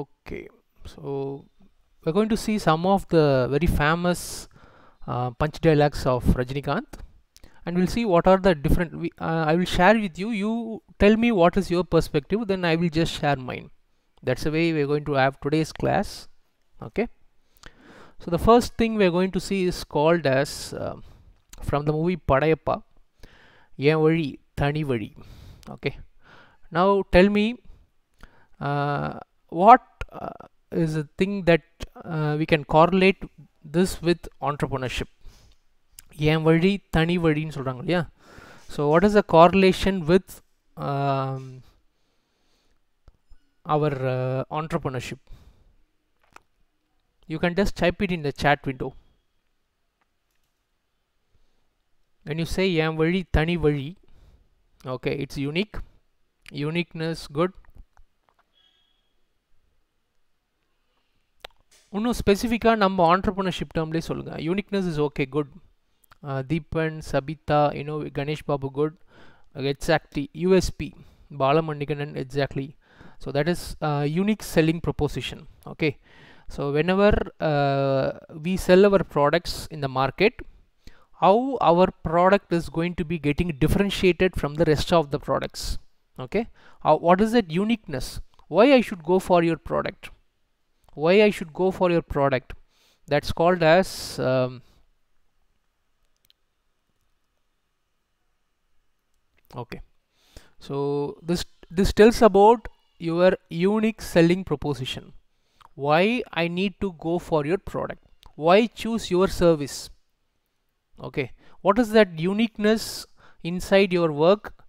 okay so we're going to see some of the very famous uh, punch dialogues of Rajinikanth and we'll see what are the different we, uh, I will share with you you tell me what is your perspective then I will just share mine that's the way we're going to have today's class okay so the first thing we're going to see is called as uh, from the movie Padayappa என் வழி Thani வழி okay now tell me uh, what uh, is uh, a thing that uh, we can correlate this with entrepreneurship என் வழி தனி வழின்னு சொல்கிறாங்க இல்லையா so what is a correlation with you can just type it in the chat window And you say yam vali tani vali okay it's unique uniqueness good இன்னும் ஸ்பெசிஃபிக்காக நம்ம entrepreneurship டேர்ம்லேயே சொல்லுங்கள் uniqueness is okay good Deepan Sabitha you know Ganesh Babu good exactly USP Balamanikandan exactly. so that is uh, unique selling proposition okay so whenever uh, we sell our products in the market how our product is going to be getting differentiated from the rest of the products okay how, uh, what is that uniqueness why I should go for your product why I should go for your product that's called as um, okay so this this tells about your unique selling proposition why I need to go for your product why choose your service okay what is that uniqueness inside your work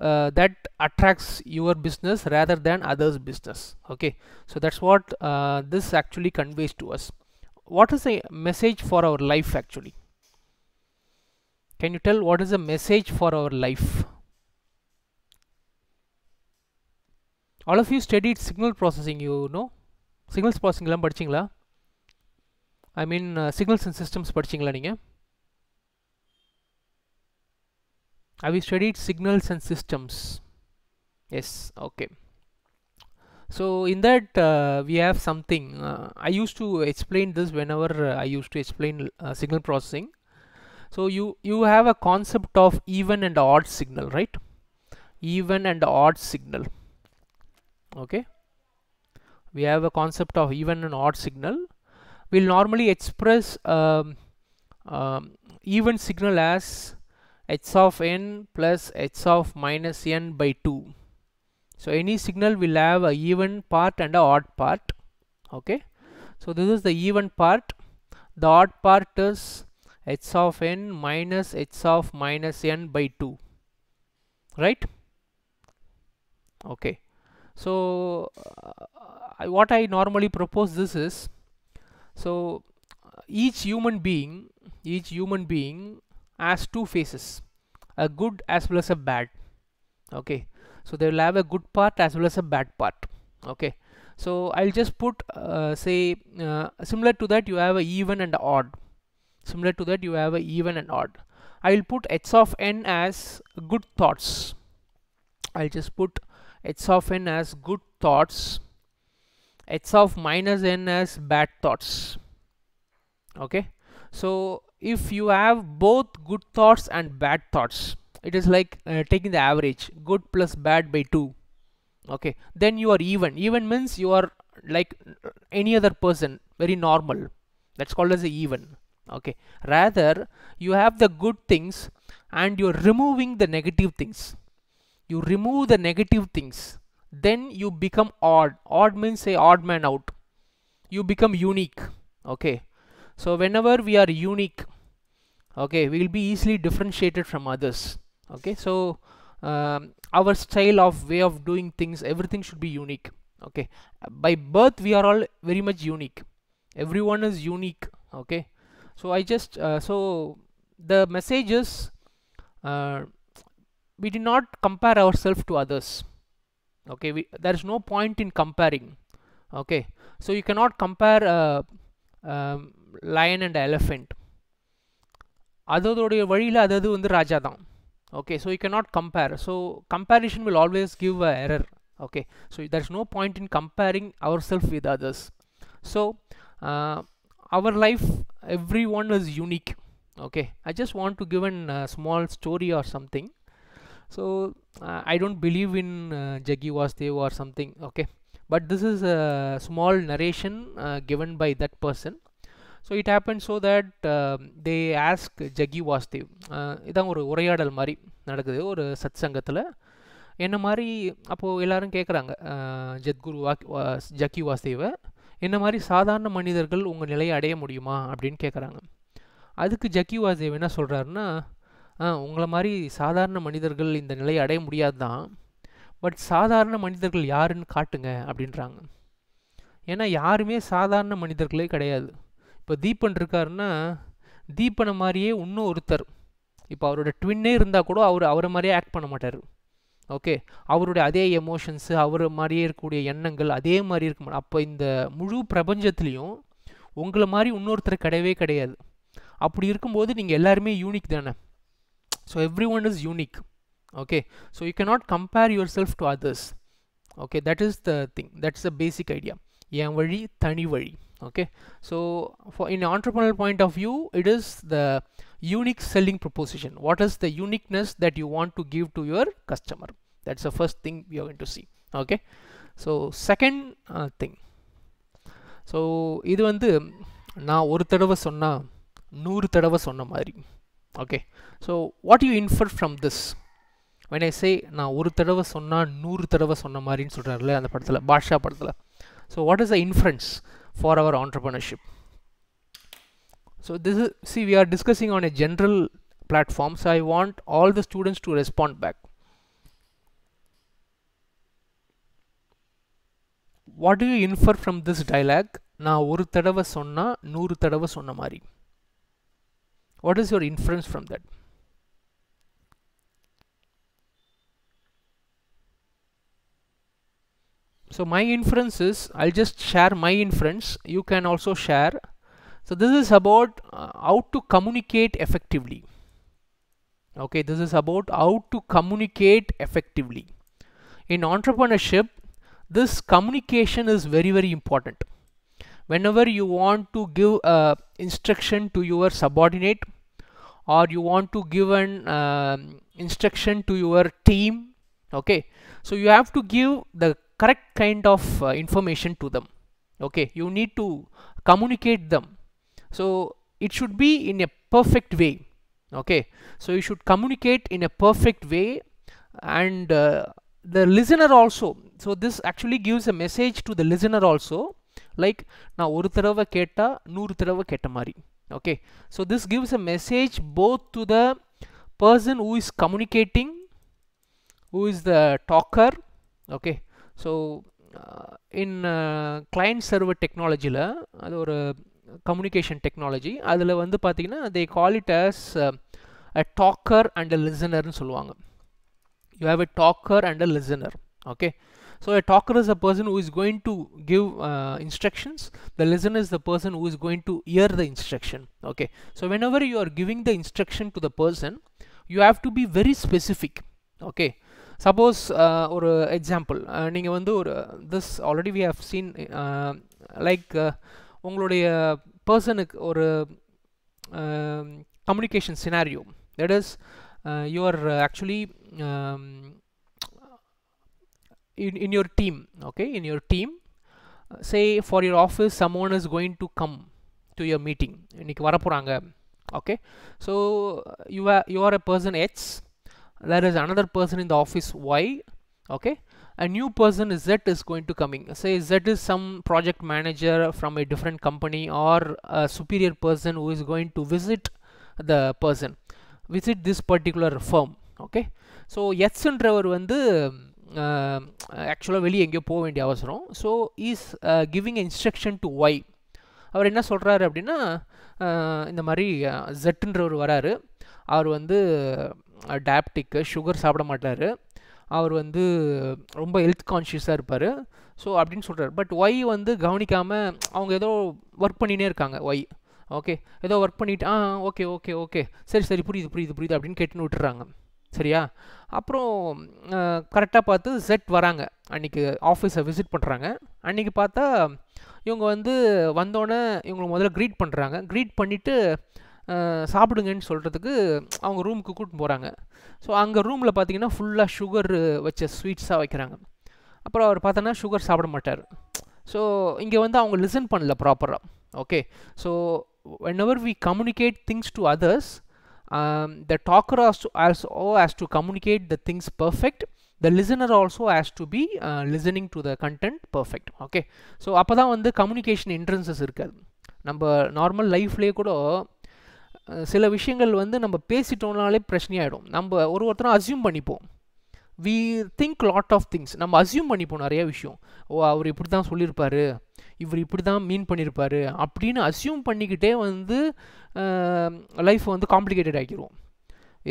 uh, that attracts your business rather than others business okay so that's what uh, this actually conveys to us what is a message for our life actually can you tell what is the message for our life all of you studied signal processing you know signals processing lam padichingla i mean uh, signals and systems padichingla neenga have you studied signals and systems yes okay so in that uh, we have something uh, I used to explain this whenever uh, I used to explain uh, signal processing so you you have a concept of even and odd signal right even and odd signal okay we have a concept of even and odd signal we'll normally express um, um, even signal as h of n plus h of minus n by 2 so any signal will have a even part and a odd part okay so this is the even part the odd part is h of n minus h of minus n by 2 right okay so uh, what I normally propose this is so each human being each human being as two faces a good as well as a bad okay so they will have a good part as well as a bad part okay so I'll just put uh, say uh, similar to that you have a even and odd similar to that you have a even and odd I'll put h of n as good thoughts I'll just put h of n as good thoughts h of minus n as bad thoughts okay so if you have both good thoughts and bad thoughts it is like uh, taking the average good plus bad by 2 okay then you are even even means you are like uh, any other person very normal that's called as even okay rather you have the good things and you're removing the negative things you remove the negative things then you become odd odd means say odd man out you become unique okay so whenever we are unique okay we will be easily differentiated from others okay so um, our style of way of doing things everything should be unique okay by birth we are all very much unique everyone is unique okay so I just uh, so the message is uh, we did not compare ourselves to others okay we, there is no point in comparing okay so you cannot compare a uh, um, lion and elephant அதோடைய வழியில் அதது வந்து ராஜா தான் okay so you cannot compare so comparison will always give a error okay so there's no point in comparing ourselves with others so uh, our life everyone is unique okay i just want to give an uh, small story or something so uh, i don't believe in uh, jaggi or something okay but this is a small narration given by that person so it happen so that they ask Jaggi Vasudev இதான் ஒரு உரையாடல் மாதிரி நடக்குது ஒரு சத் சங்கத்தில் என்ன மாதிரி அப்போது எல்லோரும் கேட்குறாங்க uh, ஜத்குரு வா ஜக்கி வாஸ்தேவை என்ன மாதிரி சாதாரண மனிதர்கள் உங்கள் நிலையை அடைய முடியுமா அப்படின்னு கேட்குறாங்க அதுக்கு ஜக்கி வாஸ்தேவ் என்ன சொல்கிறாருன்னா உங்களை மாதிரி சாதாரண மனிதர்கள் இந்த நிலையை அடைய முடியாது தான் பட் சாதாரண மனிதர்கள் யாருன்னு காட்டுங்க அப்படின்றாங்க ஏன்னா யாருமே சாதாரண மனிதர்களே கிடையாது இப்போ தீபன் இருக்காருன்னா தீபனை மாதிரியே இன்னும் ஒருத்தர் இப்போ அவரோட ட்வின்னே இருந்தால் கூட அவர் அவரை மாதிரியே ஆக்ட் பண்ண மாட்டார் ஓகே அவருடைய அதே எமோஷன்ஸு அவர் மாதிரியே இருக்கக்கூடிய எண்ணங்கள் அதே மாதிரி இருக்க அப்போ இந்த முழு பிரபஞ்சத்துலேயும் உங்களை மாதிரி இன்னொருத்தர் கிடையவே கிடையாது அப்படி இருக்கும்போது நீங்கள் எல்லாருமே யூனிக் தானே so every one is unique okay so you can not compare yourself to others okay that is the thing that's the basic idea என் வழி தனி வழி okay so for in entrepreneurial point of view it is the unique selling proposition what is the uniqueness that you want to give to your customer that's the first thing we are going to see okay so second uh, thing so இது வந்து நான் ஒரு தடவை சொன்னால் நூறு தடவை சொன்ன மாதிரி okay so what you infer from this when I say நான் ஒரு தடவை சொன்னால் நூறு தடவை சொன்ன மாதிரின்னு சொல்கிறாருல அந்த படத்தில் பாட்ஷா படத்தில் so what is the inference for our entrepreneurship. So this is, see we are discussing on a general platform so I want all the students to respond back. What do you infer from this dialogue? நான் ஒரு தடவை சொன்னால் நூறு தடவை சொன்ன மாதிரி what is your inference from so my inference is I'll just share my inference you can also share so this is about uh, how to communicate effectively okay this is about how to communicate effectively in entrepreneurship this communication is very very important whenever you want to give uh, instruction to your subordinate or you want to give an uh, instruction to your team okay so you have to give the correct kind of uh, information to them okay you need to communicate them so it should be in a perfect way okay so you should communicate in a perfect way and uh, the listener also so this actually gives a message to the listener also like now, ஒரு தடவை keta, நூறு தடவை கேட்ட okay so this gives a message both to the person who is communicating who is the talker okay so in client server டெக்னாலஜியில் அது ஒரு communication technology அதில் வந்து பார்த்திங்கன்னா they call it as a talker and a லிசனர்னு சொல்லுவாங்க you have a talker and a listener okay So a talker is a person who is going to give uh, instructions. The listener is the person who is going to hear the instruction. Okay. So whenever you are giving the instruction to the person, you have to be very specific. Okay. suppose uh, example uh, நீங்க வந்து ஒரு this already we have seen uh, like uh, உங்களுடைய uh, person or communication scenario that is uh, you are actually um, in your team okay in your team say for your office someone is going to come to your meeting இன்னைக்கு வர போறாங்க okay so you are you are a person x there is another person in the office Y okay a new person Z is going to coming say Z is some project manager from a different company or a superior person who is going to visit the person visit this particular firm okay so yes and okay so எஸ்ன்றவர் வந்து ஆக்சுவலாக வெளியே எங்கேயோ போக வேண்டிய அவசரம் so is giving instruction to Y அவர் என்ன சொல்கிறாரு அப்படின்னா இந்த மாதிரி ஜெட்டுன்றவர் வராரு அவர் வந்து டயப்டிக்கு சுகர் சாப்பிட மாட்டார் அவர் வந்து ரொம்ப ஹெல்த் கான்ஷியஸாக இருப்பார் ஸோ அப்படின்னு சொல்கிறார் பட் ஒய் வந்து கவனிக்காமல் அவங்க ஏதோ ஒர்க் பண்ணினே இருக்காங்க ஒய் ஓகே ஏதோ ஒர்க் பண்ணிவிட்டு ஆ ஓகே ஓகே ஓகே சரி சரி புரியுது புரியுது புரியுது அப்படின்னு கேட்டுன்னு விட்டுறாங்க சரியா அப்புறம் கரெக்டாக பார்த்து செட் வராங்க அன்றைக்கி ஆஃபீஸை விசிட் பண்ணுறாங்க அன்றைக்கி பார்த்தா இவங்க வந்து வந்தோடனே இவங்களை முதல்ல க்ரீட் பண்ணுறாங்க க்ரீட் பண்ணிவிட்டு சாப்பிடுங்கன்னு சொல்கிறதுக்கு அவங்க ரூமுக்கு கூப்பிட்டு போகிறாங்க ஸோ அங்கே ரூமில் பார்த்தீங்கன்னா ஃபுல்லாக சுகர் வச்ச ஸ்வீட்ஸாக வைக்கிறாங்க அப்புறம் அவர் பார்த்தோன்னா சுகர் சாப்பிட மாட்டார் ஸோ இங்கே வந்து அவங்க லிசன் பண்ணல ப்ராப்பராக okay so whenever we communicate things to others the talker has to oh has to communicate the things perfect the listener also has to be listening to the content perfect okay so அப்போ தான் வந்து communication entrances இருக்காது நம்ம normal லைஃப்லேயே கூட சில விஷயங்கள் வந்து நம்ம பேசிட்டோம்னாலே பிரச்சனையாயிடும் நம்ம ஒரு ஒருத்தரும் அசியூம் பண்ணிப்போம் we think lot of things நம்ம அசியூம் பண்ணிப்போம் நிறைய விஷயம் ஓ அவர் இப்படி தான் சொல்லியிருப்பார் இவர் இப்படி தான் மீன் பண்ணியிருப்பார் அப்படின்னு அசியூம் பண்ணிக்கிட்டே வந்து லைஃப் வந்து காம்ப்ளிகேட்டட் ஆகிடுவோம்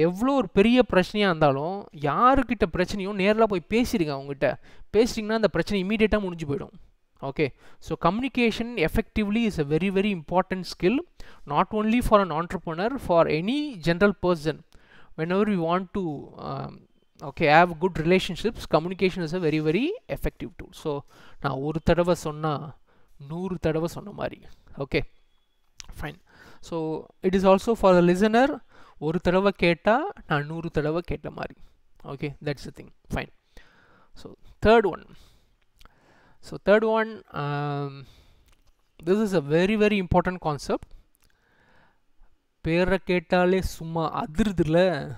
எவ்வளோ ஒரு பெரிய பிரச்சனையாக இருந்தாலும் யாருக்கிட்ட பிரச்சனையும் நேரில் போய் பேசிடுங்க அவங்ககிட்ட பேசிட்டிங்கன்னா அந்த பிரச்சனை இமீடியட்டாக முடிஞ்சு போயிடும் okay so communication effectively is a very very important skill not only for an entrepreneur for any general person whenever we want to um, okay have good relationships communication is a very very effective tool so now ஒரு தடவை சொன்னா நூறு தடவை சொன்ன மாதிரி okay fine so it is also for the listener ஒரு தடவை கேட்டால் நான் நூறு தடவை கேட்ட மாதிரி Okay, that's the thing. Fine. So third one. So third one, um, this is a very very important concept. Perakettale summa adirudhilla.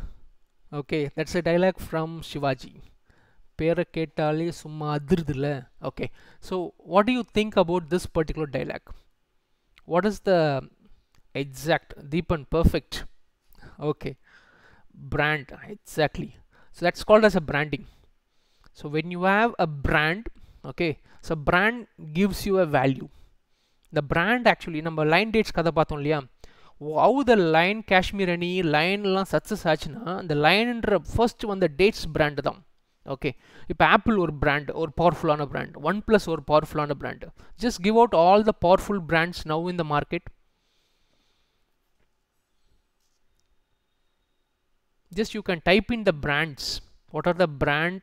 Okay, that's a dialogue from Shivaji. Perakettale summa adirudhilla. Okay, so what do you think about this particular dialogue? What is the exact deep and perfect? Okay, brand exactly. So that's called as a branding. So when you have a brand okay so brand gives you a value the brand actually number line dates kada paathom liya how the line kashmir any line la success aachna the line first one the dates brand dam okay if apple or brand or powerful on a brand one plus or powerful on a brand just give out all the powerful brands now in the market just you can type in the brands what are the brand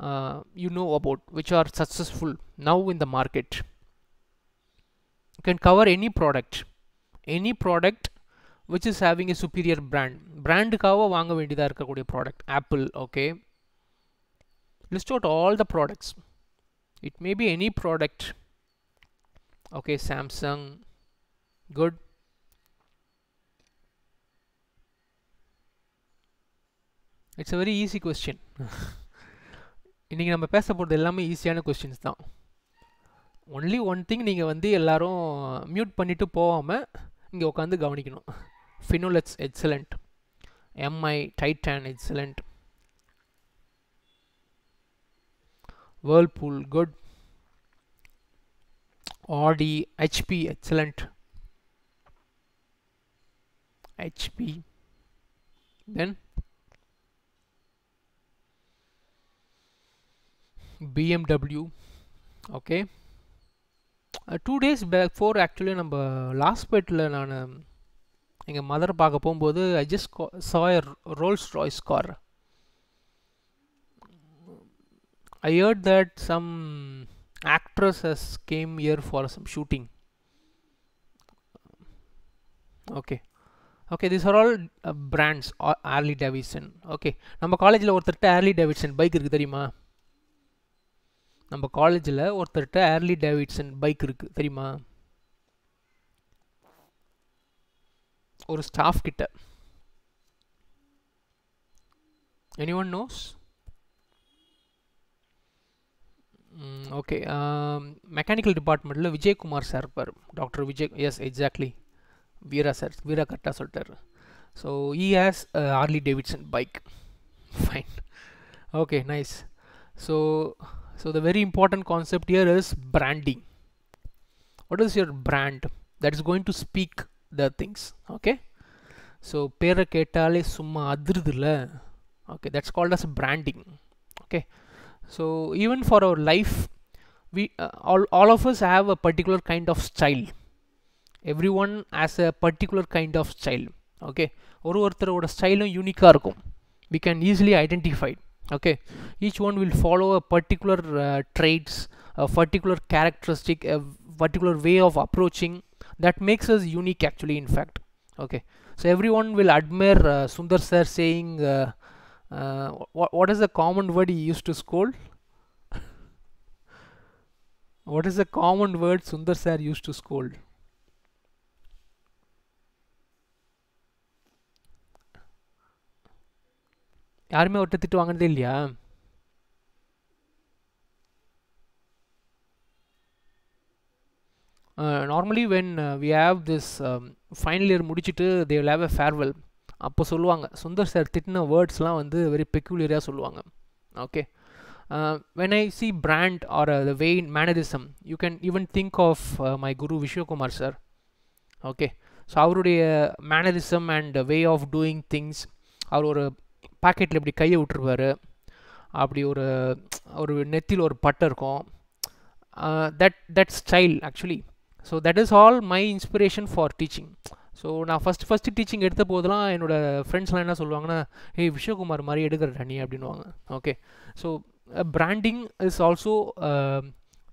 uh, you know about which are successful now in the market you can cover any product any product which is having a superior brand brand cover வாங்க வேண்டியதா இருக்கக்கூடிய product apple okay list out all the products it may be any product okay samsung good it's a very easy question இன்றைக்கி நம்ம பேச போகிறது எல்லாமே ஈஸியான questions தான் ஒன்லி ஒன் திங் நீங்கள் வந்து எல்லோரும் மியூட் பண்ணிவிட்டு போகாமல் இங்கே உட்காந்து கவனிக்கணும் ஃபினோலெட்ஸ் excellent MI Titan excellent Whirlpool good Audi HP excellent HP then BMW okay two days back for actually நம்ம லாஸ்ட் பேட்டில் நான் எங்கள் மதர் பார்க்க போகும்போது I just saw a Rolls Royce car I heard that some actress has came here for some shooting okay okay this are all brands Harley Davidson okay நம்ம காலேஜில் ஒருத்தர்கிட்ட ஆர்லி Davidson bike இருக்குது தெரியுமா நம்ம காலேஜில் ஒருத்தர்கிட்ட ஏர்லி டேவிட்சன் பைக் இருக்குது தெரியுமா ஒரு ஸ்டாஃப் கிட்ட any one knows okay mechanical டிபார்ட்மெண்ட்டில் விஜயகுமார் சார் இருப்பார் doctor Vijay yes exactly Veera sir Veera கரெக்டாக சொல்லிட்டார் so he has Harley Davidson bike fine okay nice so So the very important concept here is branding. What is your brand that is going to speak the things? Okay. So pera கேட்டாலே summa அதிருதுல okay that's called as branding okay so even for our life we uh, all, all of us have a particular kind of style everyone has a particular kind of style okay oru style ஸ்டைலும் யூனிக்காக இருக்கும் we can easily identify it okay each one will follow a particular uh, traits a particular characteristic a particular way of approaching that makes us unique actually in fact okay so everyone will admire uh, Sundar sir saying uh, uh, what, what is the common word he used to scold what is the common word Sundar sir used to scold யாருமே அவர்கிட்ட திட்டு வாங்கினதே இல்லையா normally when we have this final year முடிச்சுட்டு they will have a farewell அப்போ சொல்லுவாங்க Sundar sir திட்டின வேர்ட்ஸ்லாம் வந்து very பெக்யூலரியாக சொல்லுவாங்க okay when I see brand are the way in mannerism you can even think of my guru Viswakumar sir okay so அவருடைய mannerism and way of doing things அவர் ஒரு பாக்கெட்டில் இப்படி கையை விட்டுருப்பார் அப்படி ஒரு ஒரு நெத்தியில் ஒரு பட்டு இருக்கும் that that style actually so that is all my inspiration for teaching so நான் ஃபஸ்ட் ஃபஸ்ட்டு டீச்சிங் எடுத்த போதெல்லாம் என்னோடய ஃப்ரெண்ட்ஸ்லாம் என்ன சொல்லுவாங்கன்னா ஹே விஷயகுமார் மாதிரி எடுக்கிற டனி அப்படின்வாங்க okay so branding is also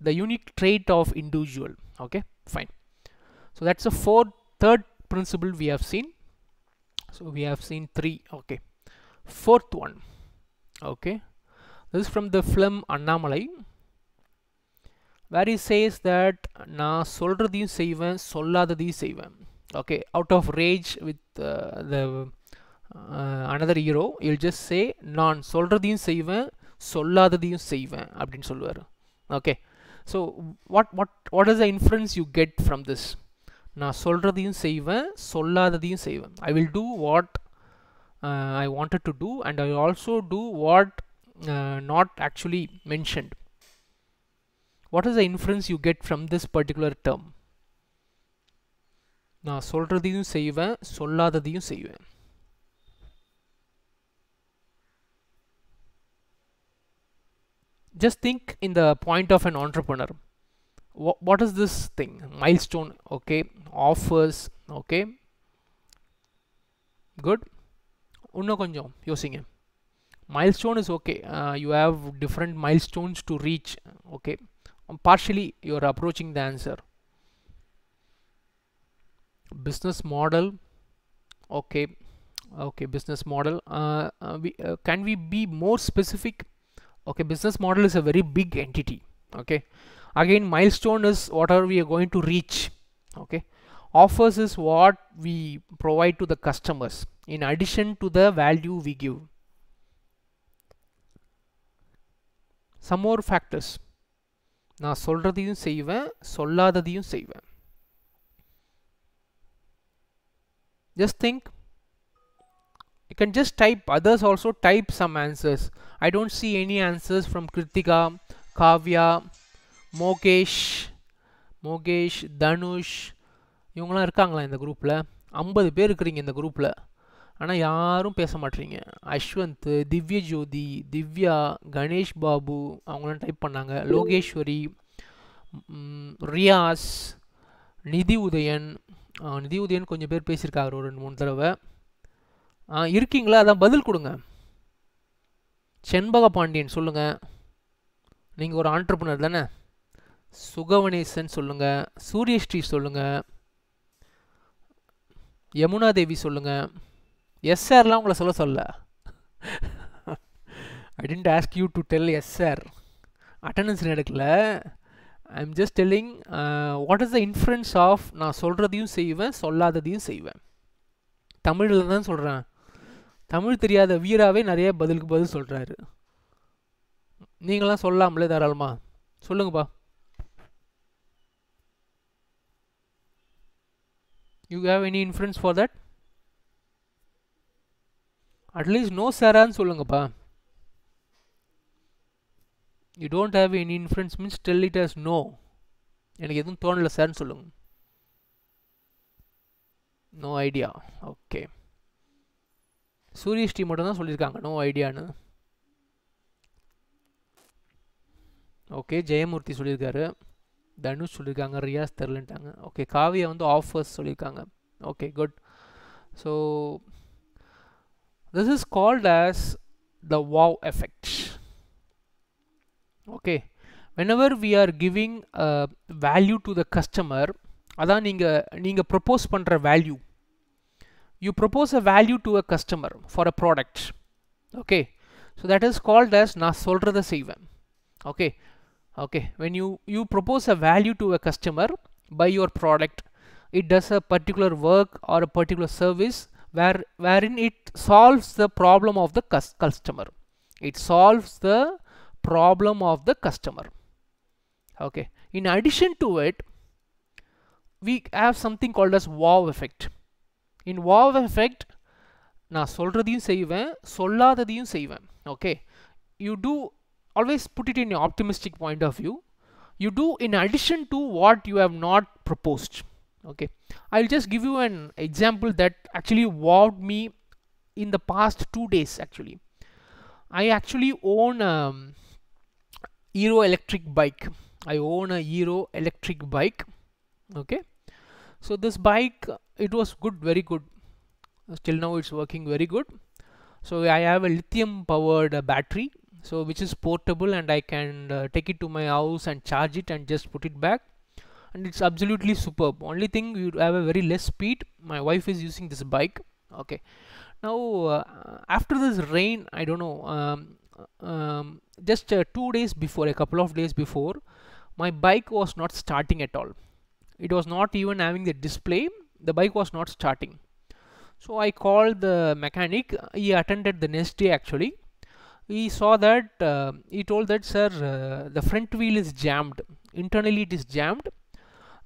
the unique trait of individual okay fine so that's a four third principle we have seen so we have seen three okay fourth one okay this is from the film annamalai where he says that na solradhiyum seivan solladhadhiyum seivan okay out of rage with uh, the uh, another hero he'll just say non solradhiyum seivan solladhadhiyum seivan appdin solvar okay so what what what is the inference you get from this na solradhiyum seivan solladhadhiyum seivan i will do what uh, I wanted to do and I also do what uh, not actually mentioned. What is the inference you get from this particular term? நான் சொல்கிறதையும் செய்வேன் சொல்லாததையும் செய்வேன் just think in the point of an entrepreneur what, what is this thing milestone okay offers okay good இன்னும் கொஞ்சம் யோசிங்க milestone is okay uh, you have different milestones to reach okay partially you are approaching the answer business model okay okay business model uh, uh, can we be more specific okay business model is a very big entity okay again milestone is what are we going to reach okay offers is what we provide to the customers in addition to the value we give. Some more factors. நான் சொல்கிறதையும் செய்வேன் சொல்லாததையும் செய்வேன் just think you can just type others also type some answers I don't see any answers from Kritika Kavya Mogesh Mogesh Danush இவங்களாம் இருக்காங்களா இந்த குரூப்பில் ஐம்பது பேர் இருக்கிறீங்க இந்த குரூப்பில் ஆனால் யாரும் பேச மாட்றீங்க அஸ்வந்த் திவ்ய ஜோதி திவ்யா கணேஷ் பாபு அவங்களாம் டைப் பண்ணாங்க லோகேஸ்வரி ரியாஸ் நிதி உதயன் நிதி உதயன் கொஞ்சம் பேர் பேசியிருக்காரு ஒரு ரெண்டு மூணு தடவை இருக்கீங்களா அதான் பதில் கொடுங்க செண்பக பாண்டியன் சொல்லுங்கள் நீங்கள் ஒரு ஆண்டர்பனர் தானே சுகவணேசன் சொல்லுங்கள் சூரியஸ்ரீ சொல்லுங்கள் யமுனா தேவி சொல்லுங்கள் எஸ் சார்லாம் உங்களை சொல்ல சொல்ல I tend ask you to tell yes sir attendance எடுக்கல I am just telling what is the influence of நான் சொல்கிறதையும் செய்வேன் சொல்லாததையும் செய்வேன் தமிழில் தான் சொல்கிறேன் தமிழ் தெரியாத வீராவே நிறைய பதிலுக்கு பதில் சொல்கிறாரு நீங்களாம் சொல்லாமலே தாராளமா சொல்லுங்கப்பா you have any influence for that at least no சாரான்னு சொல்லுங்கப்பா you don't have any influence means tell it has no எனக்கு எதுவும் தோணலை சார்னு சொல்லுங்கள் நோ ஐடியா ஓகே சூரியஸ்ரீ மட்டும் தான் சொல்லியிருக்காங்க நோ ஐடியான்னு ஓகே ஜெயமூர்த்தி சொல்லியிருக்காரு தனுஷ் சொல்லியிருக்காங்க ரியாஸ் தெரிலன்ட்டாங்க ஓகே காவியா வந்து ஆஃபர்ஸ் சொல்லியிருக்காங்க okay good so this is called as the wow effect okay whenever we are giving a uh, value to the customer நீங்க propose பண்ற value you propose a value to a customer for a product okay so that is called as நான் சொல்றத செய்வேன் okay okay when you you propose a value to a customer by your product it does a particular work or a particular service wherein it solves the problem of the customer it solves the problem of the customer okay in addition to it we have something called as wow effect in wow effect na solradhiyum seivan solladadhiyum seivan okay you do always put it in your optimistic point of view you do in addition to what you have not proposed okay I'll just give you an example that actually wowed me in the past two days actually. I actually own a um, Euro electric bike. I own a Euro electric bike. Okay. So this bike, it was good, very good. Still now it's working very good. So I have a lithium powered uh, battery. So which is portable and I can uh, take it to my house and charge it and just put it back and it's absolutely superb only thing you have a very less speed my wife is using this bike okay now uh, after this rain I don't know um, um, just uh, two days before a couple of days before my bike was not starting at all it was not even having the display the bike was not starting so I called the mechanic he attended the next day actually he saw that uh, he told that sir uh, the front wheel is jammed internally it is jammed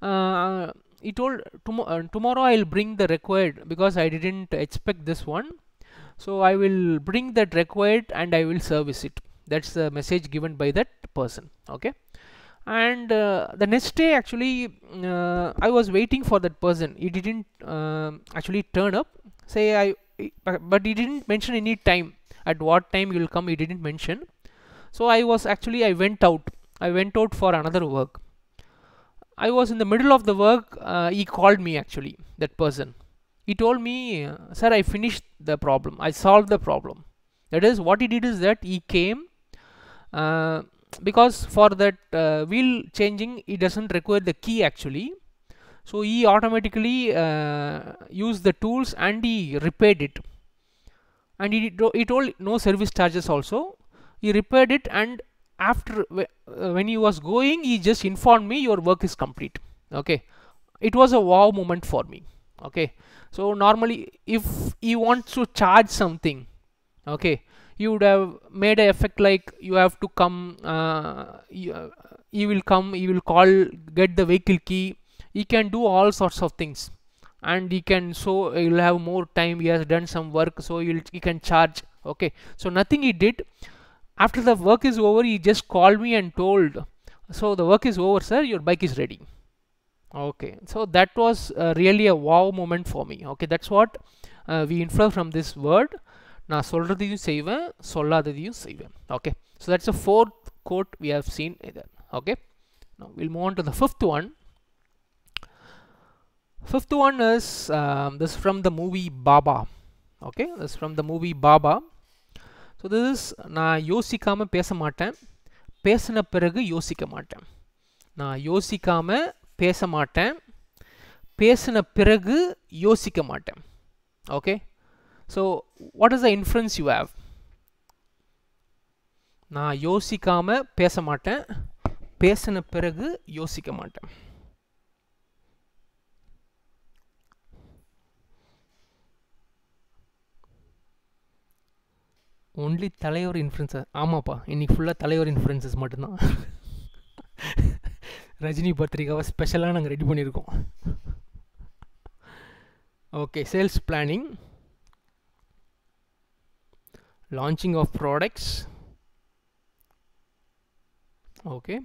uh, he told uh, tomorrow I'll bring the required because I didn't expect this one so I will bring that required and I will service it that's the message given by that person okay and uh, the next day actually uh, I was waiting for that person he didn't uh, actually turn up say I but he didn't mention any time at what time he will come he didn't mention so I was actually I went out I went out for another work I was in the middle of the work uh, he called me actually that person he told me sir I finished the problem I solved the problem that is what he did is that he came uh, because for that uh, wheel changing it doesn't require the key actually so he automatically uh, used the tools and he repaired it and he, he told no service charges also he repaired it and after uh, when he was going he just informed me your work is complete okay it was a wow moment for me okay so normally if he wants to charge something okay you would have made an effect like you have to come uh, you, uh, he will come he will call get the vehicle key he can do all sorts of things and he can so he'll have more time he has done some work so he'll, he can charge okay so nothing he did after the work is over, he just called me and told, so the work is over, sir, your bike is ready. Okay, so that was uh, really a wow moment for me. Okay, that's what uh, we infer from this word. Now, save, save. Okay, so that's the fourth quote we have seen. Okay, now we'll move on to the fifth one. Fifth one is um, this from the movie Baba. Okay, this from the movie Baba. So this is நான் யோசிக்காமல் பேச மாட்டேன் பேசின பிறகு யோசிக்க மாட்டேன் நான் யோசிக்காமல் பேச மாட்டேன் பேசின பிறகு யோசிக்க மாட்டேன் okay so what is the influence you have நான் யோசிக்காமல் பேச மாட்டேன் பேசின பிறகு யோசிக்க மாட்டேன் ஒன்லி தலைவர் இன்ஃப்ளூன்சஸ் ஆமாப்பா இன்றைக்கி ஃபுல்லாக தலைவர் இன்ஃப்ளூன்சஸ் மட்டும்தான் ரஜினி பத்திரிக்காவை ஸ்பெஷலாக நாங்கள் ரெடி பண்ணியிருக்கோம் okay sales planning launching of products okay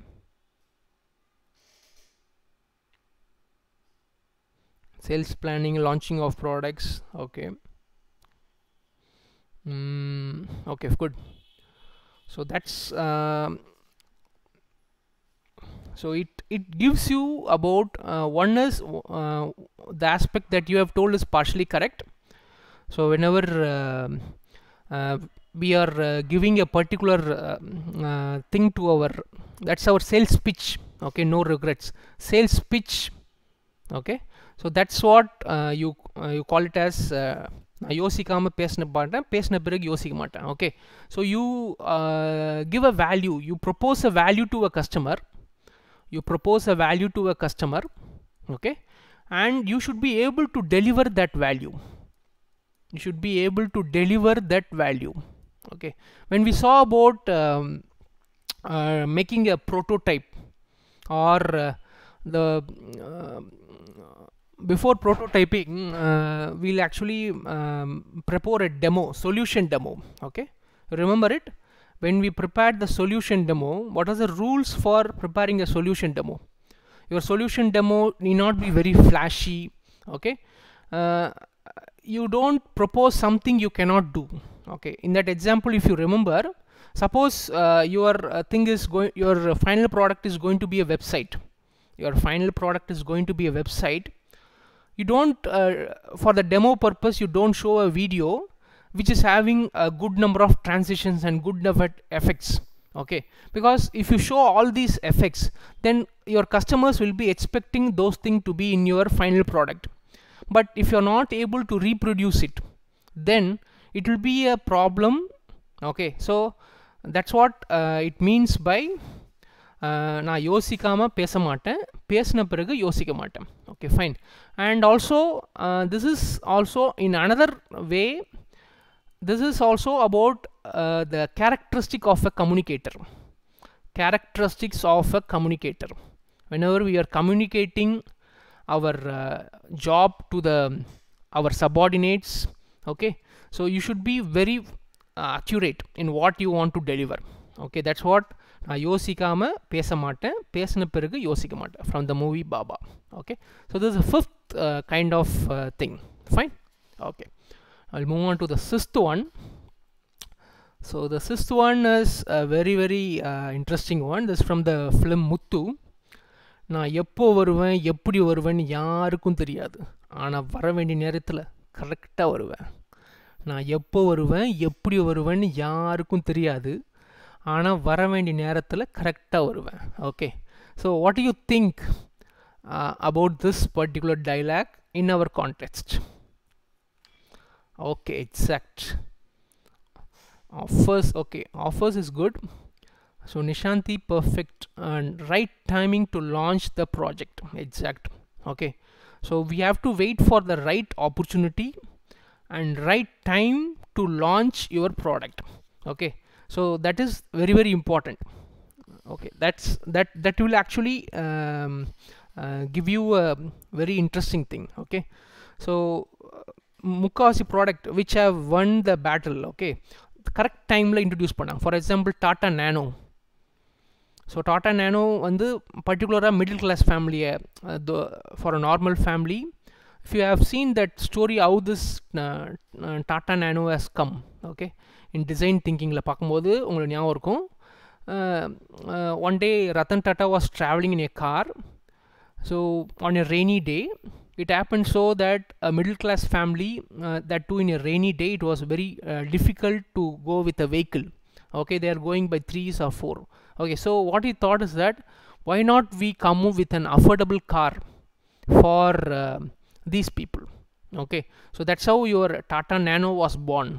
sales planning launching of products okay mm, okay good so that's um, so it it gives you about uh, one is uh, the aspect that you have told is partially correct so whenever um, uh, we are uh, giving a particular uh, uh, thing to our that's our sales pitch okay no regrets sales pitch okay so that's what you you call it as நான் யோசிக்காமல் பேசின மாட்டேன் பேசின பிறகு யோசிக்க மாட்டேன் okay so you give a value you propose a value to a customer you propose a value to a customer okay and you should be able to deliver that value you should be able to deliver that value okay when we saw about um, uh, making a prototype or uh, the uh, before prototyping uh, we'll actually um, prepare a demo solution demo okay remember it when we prepared the solution demo what are the rules for preparing a solution demo your solution demo need not be very flashy okay uh, you don't propose something you cannot do okay in that example if you remember suppose uh, your uh, thing is going your final product is going to be a website your final product is going to be a website you don't uh, for the demo purpose you don't show a video which is having a good number of transitions and good number effects okay because if you show all these effects then your customers will be expecting those things to be in your final product but if you're not able to reproduce it then it will be a problem okay so that's what uh, it means by uh, நான் யோசிக்காமல் பேச மாட்டேன் பேசின பிறகு யோசிக்க மாட்டேன் okay fine and also uh, this is also in another way this is also about uh, the characteristic of a communicator characteristics of a communicator whenever we are communicating our uh, job to the our subordinates okay so you should be very uh, accurate in what you want to deliver okay that's what நான் யோசிக்காமல் பேச மாட்டேன் பேசின பிறகு யோசிக்க மாட்டேன் from the movie Baba okay so this fifth kind of thing fine okay I move on to the sixth one so the sixth one is very very interesting one this from the film Muthu நான் எப்போ வருவேன் எப்படி வருவேன்னு யாருக்கும் தெரியாது ஆனால் வர வேண்டிய நேரத்தில் கரெக்டாக வருவேன் நான் எப்போ வருவேன் எப்படி வருவேன்னு யாருக்கும் தெரியாது ஆனால் வர வேண்டிய நேரத்தில் கரெக்டாக Okay. So what do you think uh, about this particular dialogue in our context? Okay. Exact. offers okay offers is good so nishanti perfect and right timing to launch the project exact okay so we have to wait for the right opportunity and right time to launch your product okay so that is very very important okay that's that that will actually um, uh, give you a very interesting thing okay so முக்காவாசி product which have won the battle okay correct டைமில் introduce பண்ணாங்க for example Tata Nano so Tata Nano வந்து பர்டிகுலராக middle class ஃபேமிலியை for a normal family if you have seen that story how this Tata Nano has come okay in design திங்கிங்கில் பார்க்கும்போது உங்களுக்கு ஞாபகம் இருக்கும் one day Ratan Tata was travelling in a car so on a rainy day it happened so that a middle class family uh, that too in a rainy day it was very uh, difficult to go with a vehicle okay they are going by threes or four okay so what he thought is that why not we come with an affordable car for uh, these people okay so that's how your tata nano was born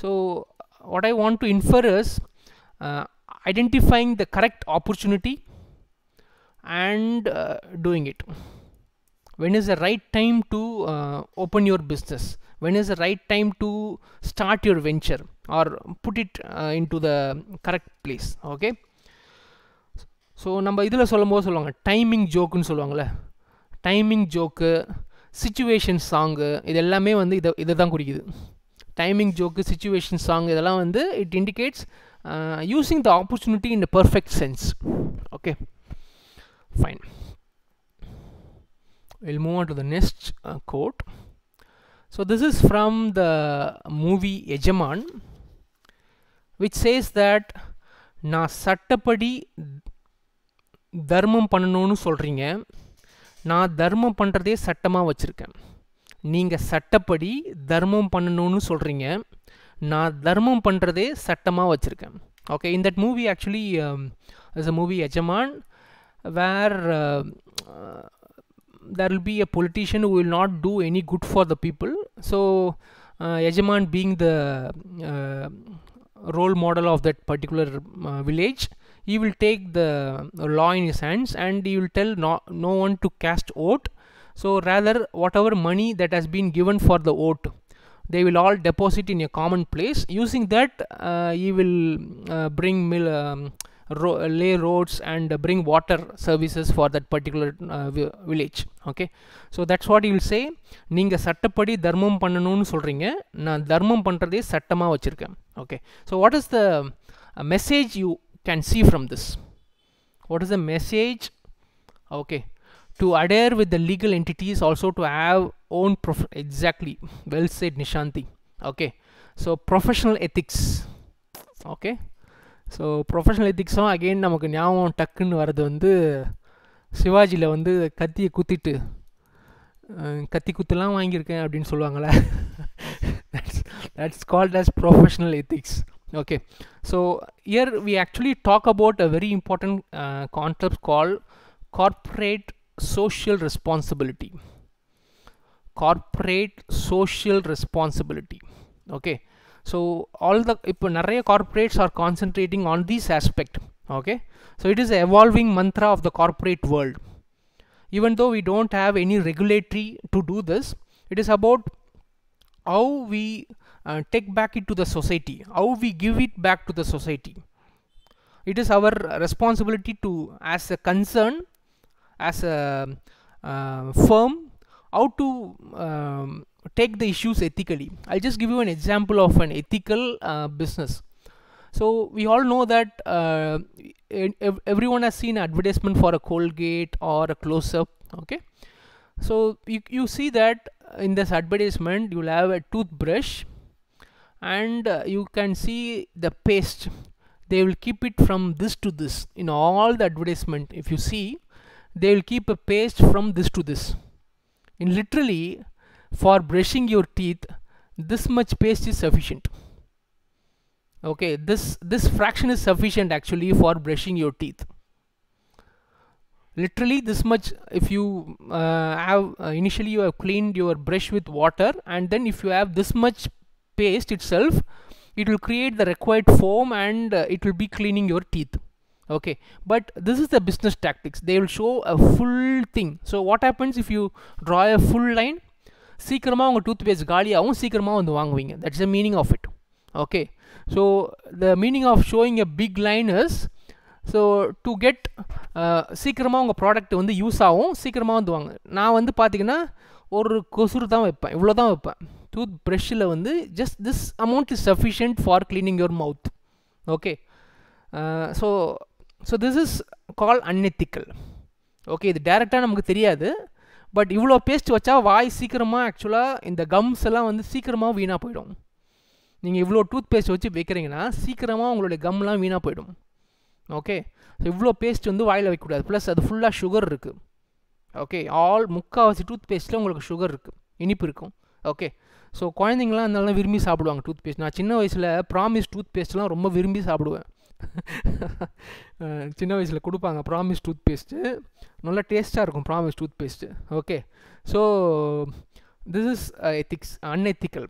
So what I want to infer is uh, identifying the correct opportunity and uh, doing it. When is the right time to uh, open your business? When is the right time to start your venture or put it uh, into the correct place? Okay. So, நம்ம idhula சொல்லும் போது timing joke nu சொல்லுவாங்கள்ல timing joke situation song இது எல்லாமே வந்து idha இதை தான் குறிக்குது டைமிங் ஜோக்கு சுச்சுவேஷன் சாங் இதெல்லாம் வந்து it indicates using the opportunity in perfect sense okay fine will move on to the next quote so this is from the movie Ejaman which says says நான் சட்டப்படி தர்மம் பண்ணணும்னு சொல்கிறீங்க நான் தர்மம் பண்ணுறதே சட்டமாக வச்சுருக்கேன் நீங்கள் சட்டப்படி தர்மம் பண்ணணும்னு சொல்கிறீங்க நான் தர்மம் பண்ணுறதே சட்டமாக வச்சுருக்கேன் ஓகே இந்த movie actually is a um, movie Ejaman where there will be a politician will not do any good for the people so Yajaman being the role model of that particular village you will take the law in his hands and you will tell no one to cast vote So rather whatever money that has been given for the vote they will all deposit in a common place using that uh, you will uh, bring mill, um, ro lay roads and uh, bring water services for that particular uh, village okay so that's what you will say நீங்க sattapadi dharmam பண்ணணும்னு சொல்றீங்க Na dharmam பண்றதே sattama வச்சிருக்கேன் okay so what is the uh, message you can see from this what is the message okay to adhere with the legal entities also to have own prof exactly well said Nishanti okay so professional ethics okay so professional ethics So again namak nyavam takkun varadhu vandu shivaji la vandu kathiye kutittu kathi kutthalam vaangirken appdin la. that's called as professional ethics okay so here we actually talk about a very important uh, concept called corporate social responsibility corporate social responsibility okay so all the இப்போ corporates are concentrating on this aspect okay so it is evolving mantra of the corporate world even though we don't have any regulatory to do this it is about how we uh, take back it to the society how we give it back to the society it is our responsibility to as a concern as a um, firm how to um, take the issues ethically. I'll just give you an example of an ethical uh, business. So we all know that uh, everyone has seen advertisement for a Colgate or a close-up. Okay, so you, you see that in this advertisement you'll have a toothbrush and uh, you can see the paste. They will keep it from this to this in all the advertisement. If you see, they will keep a paste from this to this and literally for brushing your teeth this much paste is sufficient okay this this fraction is sufficient actually for brushing your teeth literally this much if you uh, have uh, initially you have cleaned your brush with water and then if you have this much paste itself it will create the required foam and uh, it will be cleaning your teeth okay but this is the business tactics they will show a full thing so what happens if you draw a full line சீக்கிரமாக உங்கள் tooth paste காலியாகவும் சீக்கிரமாக வந்து வாங்குவீங்க that's the meaning of it okay so the meaning of showing a big liners so to get சீக்கிரமாக உங்கள் product வந்து use ஆகும் சீக்கிரமாக வந்து வாங்க நான் வந்து பார்த்திங்கன்னா ஒரு கொசுறு தான் வைப்பேன் இவ்வளோ தான் வைப்பேன் டூத் ப்ரெஷ்ஷில் வந்து just this amount is sufficient for cleaning your mouth okay so so this is call unethical okay இது டேரெக்டாக நமக்கு தெரியாது பட் இவ்வளோ பேஸ்ட் வச்சா வாய் சீக்கிரமாக ஆக்சுவலாக இந்த கம்ஸ் எல்லாம் வந்து சீக்கிரமாக வீணாக போயிடும் நீங்கள் இவ்வளோ டூத் பேஸ்ட் வச்சு வைக்கிறீங்கன்னா சீக்கிரமாக உங்களுடைய கம்லாம் வீணாக போயிடும் ஓகே ஸோ இவ்வளோ பேஸ்ட் வந்து வாயில் வைக்கக்கூடாது ப்ளஸ் அது ஃபுல்லாக சுகர் இருக்குது ஓகே ஆல் முக்கால்வாசி டூத் பேஸ்ட்டில் உங்களுக்கு சுகர் இருக்குது இனிப்பு இருக்கும் ஓகே ஸோ குழந்தைங்களாம் அதனால விரும்பி சாப்பிடுவாங்க டூத் பேஸ்ட் நான் சின்ன வயசில் ப்ராமிஸ் டூத் பேஸ்ட்லாம் ரொம்ப விரும்பி சாப்பிடுவேன் சின்ன வயசில் கொடுப்பாங்க ப்ராமிஸ் டூத் பேஸ்ட்டு நல்லா டேஸ்ட்டாக இருக்கும் promise tooth paste okay so this is ethics unethical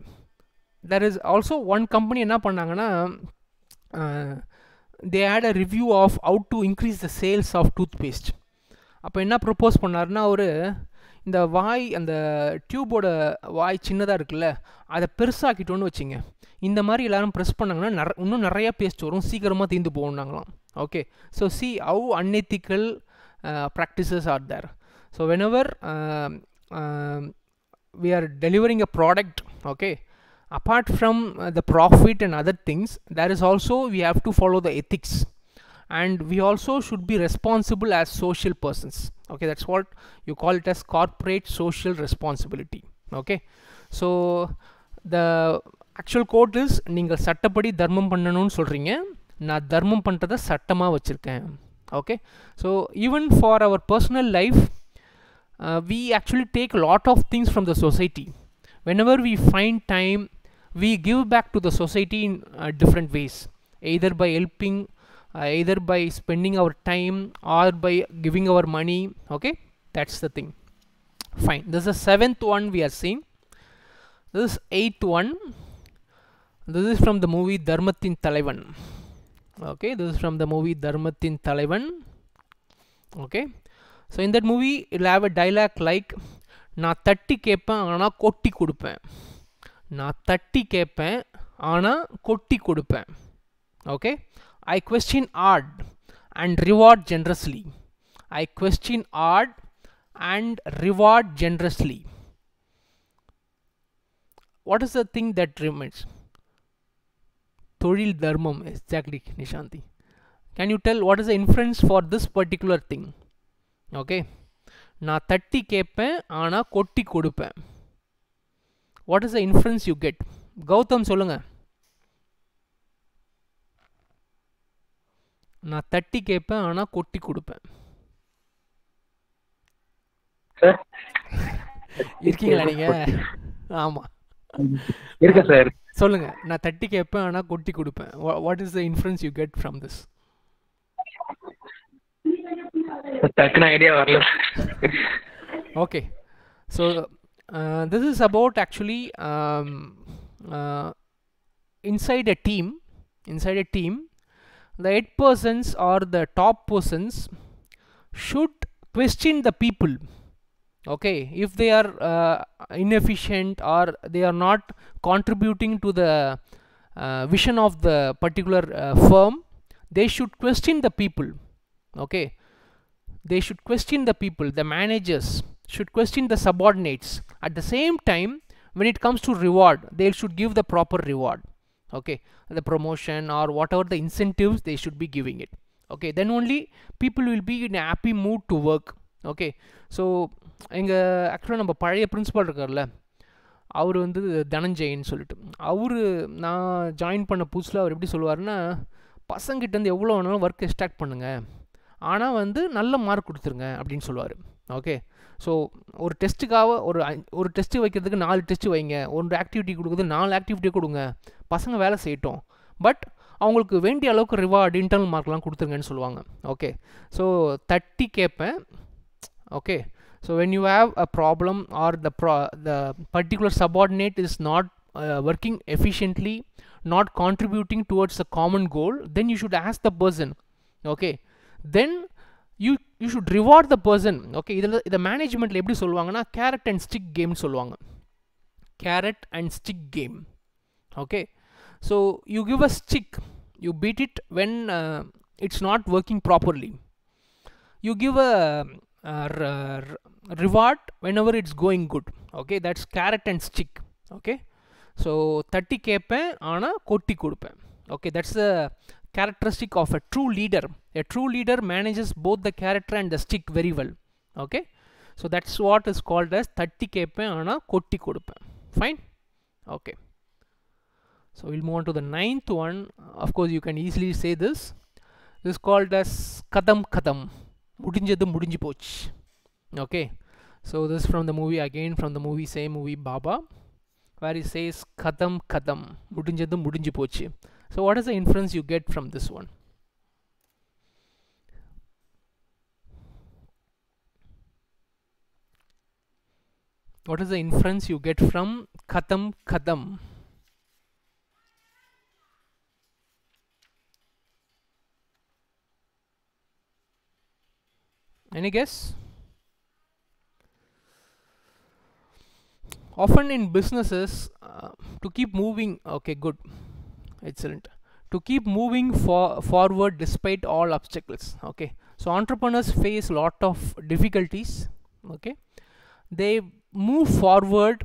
there is also one company என்ன பண்ணாங்கன்னா they had a review of out to increase the sales of tooth paste அப்போ என்ன ப்ரப்போஸ் பண்ணார்னா அவர் இந்த வாய் அந்த டியூபோட வாய் சின்னதாக இருக்குல்ல அதை பெருசாக்கிட்டோன்னு வச்சுங்க இந்த மாதிரி எல்லாரும் ப்ரெஸ் பண்ணாங்கன்னா இன்னும் நிறையா பேஸ்ட் வரும் சீக்கிரமாக தீர்ந்து போகணுனாங்களாம் okay so see how unethical practices are there so whenever we are delivering a product okay apart from the profit and other things there is also we have to follow the ethics and we also should be responsible as social persons okay that's what you call it as corporate social responsibility okay so the actual quote is நீங்கள் சட்டப்படி தர்மம் பண்ணணும்னு சொல்கிறீங்க நான் தர்மம் பண்ணுறதை சட்டமாக வச்சுருக்கேன் okay so even for our personal life we actually take lot of things from the society whenever we find time we give back to the society in different ways either by helping either by spending our time or by giving our money okay that's the thing fine this is seventh one we are seen this eighth one this is from the movie Dharmatin Taliban*. Okay, this is from the movie Dharmatin Taliban*. Okay, so in that movie, it'll have a dialogue like Na 30 kepa ana koti kudupa. Na 30 kepa ana koti kudupa. Okay, I question odd and reward generously. I question odd and reward generously. What is the thing that remains? தொழில் தர்மம் exactly, Nishanthi can you tell what is the inference for this particular thing? Okay. நான் தட்டி கேட்பேன் ஆனால் கொட்டி கொடுப்பேன் what is the influence you get Gautham சொல்லுங்கள் நான் தட்டி கேட்பேன் ஆனால் கொட்டி கொடுப்பேன் இருக்கீங்களா நீங்கள் ஆமாம் இருக்கேன் சார் சொல்லுங்கள் நான் தட்டி கேட்பேன் ஆனால் கொட்டி கொடுப்பேன் what is the inference you get from this டக்குன்னு ஐடியா வரல okay so this is about actually inside a team inside a team the eight persons or the top persons should question the people okay if they are uh, inefficient or they are not contributing to the uh, vision of the particular uh, firm they should question the people okay they should question the people the managers should question the subordinates at the same time when it comes to reward they should give the proper reward okay the promotion or whatever the incentives they should be giving it okay then only people will be in a happy mood to work okay so எங்கள் ஆக்சுவலாக நம்ம பழைய principal இருக்கார்ல அவர் வந்து தனஞ்சயன்னு சொல்லிட்டு அவர் நான் join பண்ண புதுசில் அவர் எப்படி சொல்லுவார்னா பசங்கிட்டேருந்து எவ்வளோ வேணாலும் ஒர்க் எக்ஸ்ட்ராக்ட் பண்ணுங்கள் ஆனால் வந்து நல்ல மார்க் கொடுத்துருங்க அப்படின்னு சொல்லுவார் ஓகே ஸோ ஒரு டெஸ்ட்டுக்காக ஒரு ஒரு டெஸ்ட்டு வைக்கிறதுக்கு நாலு டெஸ்ட்டு வைங்க ஒரு ஆக்டிவிட்டி கொடுக்குறது நாலு ஆக்டிவிட்டி கொடுங்க பசங்க வேலை செய்யட்டும் பட் அவங்களுக்கு வேண்டிய அளவுக்கு ரிவார்டு இன்டர்னல் மார்க்லாம் கொடுத்துருங்கன்னு சொல்லுவாங்க ஓகே ஸோ தட்டி கேட்பேன் okay so when you have a problem or the pro the particular subordinate is not uh, working efficiently not contributing towards the common goal then you should ask the person okay then you you should reward the person okay the management மேனேஜ்மெண்ட்டில் எப்படி "Carrot and stick game." கேம்னு சொல்லுவாங்க "Carrot and stick game." Okay, so you give a stick. You beat it when uh, it's not working properly. You give a or uh, reward whenever it's going good okay that's carrot and stick okay so 30 கேட்பேன் koti கொட்டி கொடுப்பேன் okay that's the characteristic of a true leader a true leader manages both the character and the stick very well okay so that's what is called as 30 கேட்பேன் koti கொட்டி கொடுப்பேன் fine okay so we'll move on to the ninth one of course you can easily say this this is called as kadam kadam முடிஞ்சது முடிஞ்சு போச்சு okay so this from the movie again from the movie same movie Baba where is says கதம் கதம் முடிஞ்சது முடிஞ்சு போச்சு so what is the influence you get from this one what is the inference you get from khatam khatam Any guess? Often in businesses, uh, to keep moving, okay, good, excellent. To keep moving for forward despite all obstacles, okay. So entrepreneurs face lot of difficulties, okay. They move forward,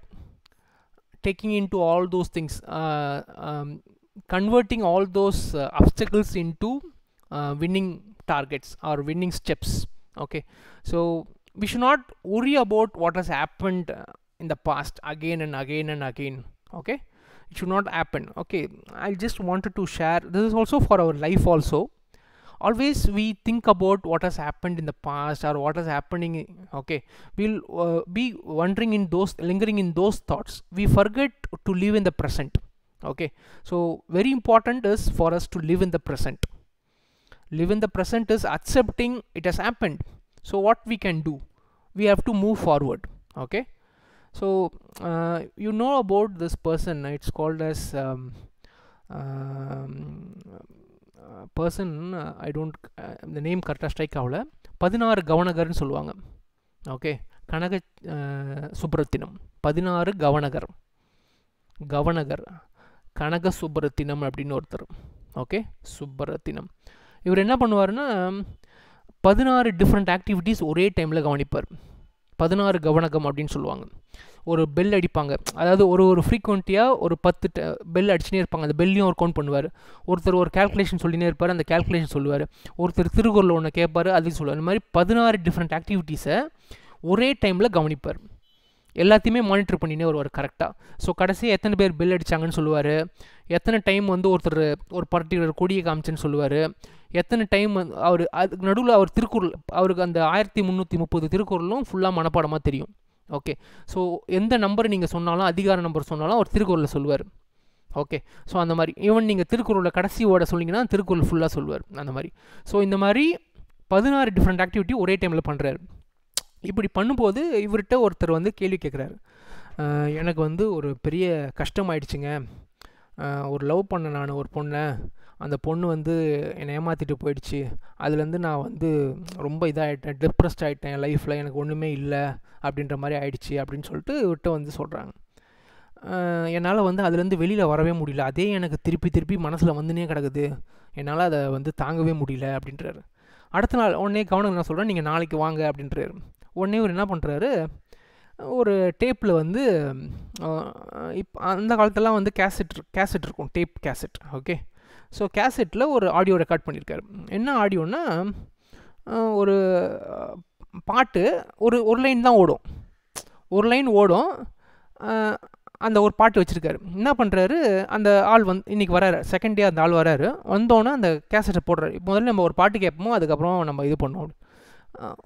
taking into all those things, uh, um, converting all those uh, obstacles into uh, winning targets or winning steps okay so we should not worry about what has happened uh, in the past again and again and again okay it should not happen okay i just wanted to share this is also for our life also always we think about what has happened in the past or what is happening okay we'll uh, be wondering in those lingering in those thoughts we forget to live in the present okay so very important is for us to live in the present even the present is accepting it has happened so what we can do we have to move forward okay so uh, you know about this person it's called as um, um, uh, person uh, i don't the name correct strike avula 16 governor nu solvanga okay Kana kanaga uh, subratinam 16 governor governor kanaga subratinam appdin okay subratinam okay? இவர் என்ன பண்ணுவார்னா பதினாறு different activities ஒரே டைமில் கவனிப்பார் பதினாறு கவனகம் அப்படின்னு சொல்லுவாங்க ஒரு பெல் அடிப்பாங்க அதாவது ஒரு ஒரு ஃப்ரீக்வெண்ட்டியாக ஒரு பத்து பெல் அடிச்சுனே இருப்பாங்க அந்த பெல்லையும் அவர் கவுண்ட் பண்ணுவார் ஒருத்தர் ஒரு கேல்குலேஷன் சொல்லினே இருப்பார் அந்த கேல்குலேஷன் சொல்லுவார் ஒருத்தர் திருக்குறள் ஒன்று கேட்பார் அதுக்கு சொல்லுவார் இந்த மாதிரி பதினாறு டிஃப்ரெண்ட் ஆக்டிவிட்டீஸை ஒரே டைமில் கவனிப்பார் எல்லாத்தையுமே மானிட்டர் பண்ணினே வருவார் கரெக்டாக ஸோ கடைசியாக எத்தனை பேர் பெல் அடித்தாங்கன்னு சொல்லுவார் எத்தனை டைம் வந்து ஒருத்தர் ஒரு பர்டிகுலர் கொடியை காமிச்சேன்னு சொல்லுவார் எத்தனை டைம் அவர் அதுக்கு நடுவில் அவர் திருக்குறள் அவருக்கு அந்த ஆயிரத்தி முந்நூற்றி முப்பது திருக்குறளும் ஃபுல்லாக மனப்பாடமாக தெரியும் ஓகே ஸோ எந்த நம்பரை நீங்கள் சொன்னாலும் அதிகார நம்பர் சொன்னாலும் அவர் திருக்குறளில் சொல்லுவார் ஓகே ஸோ அந்த மாதிரி ஈவன் நீங்கள் திருக்குறளில் கடைசி ஓட சொன்னீங்கன்னா திருக்குறள் ஃபுல்லாக சொல்லுவார் அந்த மாதிரி ஸோ இந்த மாதிரி பதினாறு டிஃப்ரெண்ட் ஆக்டிவிட்டி ஒரே டைமில் பண்ணுறாரு இப்படி பண்ணும்போது இவர்கிட்ட ஒருத்தர் வந்து கேள்வி கேட்குறாரு எனக்கு வந்து ஒரு பெரிய கஷ்டமாயிடுச்சுங்க ஒரு லவ் பண்ண நான் ஒரு பொண்ணை அந்த பொண்ணு வந்து என்னை ஏமாற்றிட்டு போயிடுச்சு அதுலேருந்து நான் வந்து ரொம்ப இதாகிட்டேன் டிப்ரெஸ்ட் ஆகிட்டேன் லைஃப்பில் எனக்கு ஒன்றுமே இல்லை அப்படின்ற மாதிரி ஆயிடுச்சு அப்படின்னு சொல்லிட்டு விட்டு வந்து சொல்கிறாங்க என்னால் வந்து அதுலேருந்து வெளியில் வரவே முடியல அதே எனக்கு திருப்பி திருப்பி மனசில் வந்துனே கிடக்குது என்னால் அதை வந்து தாங்கவே முடியல அப்படின்றாரு அடுத்த நாள் உடனே கவனம் என்ன சொல்கிறேன் நீங்கள் நாளைக்கு வாங்க அப்படின்றாரு உடனே இவர் என்ன பண்ணுறாரு ஒரு டேப்பில் வந்து இப்போ அந்த காலத்தெல்லாம் வந்து கேசட் கேசட் இருக்கும் டேப் கேசட் ஓகே ஸோ கேசட்டில் ஒரு ஆடியோ ரெக்கார்ட் பண்ணியிருக்காரு என்ன ஆடியோன்னா ஒரு பாட்டு ஒரு ஒரு லைன் தான் ஓடும் ஒரு லைன் ஓடும் அந்த ஒரு பாட்டு வச்சுருக்காரு என்ன பண்ணுறாரு அந்த ஆள் வந்து இன்றைக்கி வராரு செகண்ட் டே அந்த ஆள் வராரு வந்தோன்னே அந்த கேசட்டை போடுறாரு முதல்ல நம்ம ஒரு பாட்டு கேட்போமோ அதுக்கப்புறம் நம்ம இது பண்ணுவோம்